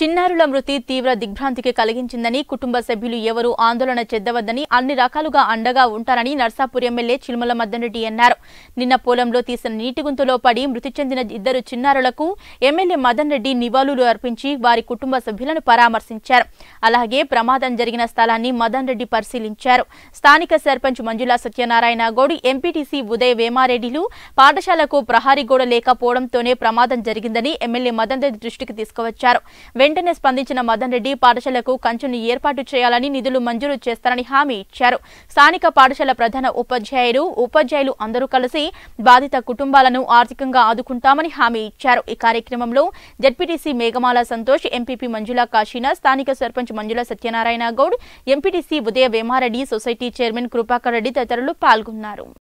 చిన్నారుల మృతి తీవ్ర దిగ్భ్రాంతికి కలిగించిందని కుటుంబ సభ్యులు ఎవరూ ఆందోళన చెందవద్దని అన్ని రకాలుగా అండగా ఉంటారని నర్సాపూర్ ఎమ్మెల్యే చిల్మల మద్దనరెడ్డి అన్నారు నిన్న పొలంలో తీసిన నీటి గుంతలో పడి మృతి చెందిన ఇద్దరు చిన్నారులకు ఎమ్మెల్యే మదన్ రెడ్డి నివాళులు అర్పించి వారి కుటుంబ సభ్యులను పరామర్శించారు అలాగే ప్రమాదం జరిగిన స్థలాన్ని మదన్ రెడ్డి పరిశీలించారు స్థానిక సర్పంచ్ మంజులా సత్యనారాయణ గౌడ్ ఎంపీటీసీ ఉదయ్ వేమారెడ్డిలు పాఠశాలకు ప్రహారీ గోడ లేకపోవడంతోనే ప్రమాదం జరిగిందని ఎమ్మెల్యే మదన్ రెడ్డి దృష్టికి తీసుకువచ్చారు వెంటనే స్పందించిన మదన్ రెడ్డి పాఠశాలకు కంచెను ఏర్పాటు చేయాలని నిధులు మంజూరు చేస్తారని హామీ ఇచ్చారు స్థానిక పాఠశాల ప్రధాన ఉపాధ్యాయులు ఉపాధ్యాయులు అందరూ కలిసి బాధిత కుటుంబాలను ఆర్థికంగా ఆదుకుంటామని హామీ ఇచ్చారు ఈ కార్యక్రమంలో జడ్పీటీసీ మేఘమాల సంతోష్ ఎంపీపీ మంజుల కాశీనా స్థానిక sarpanch Manjula Satyanarayana Goud MPTC Udaya Vemareddy society chairman Krupakar Reddy తదితరులు పాల్గొన్నారు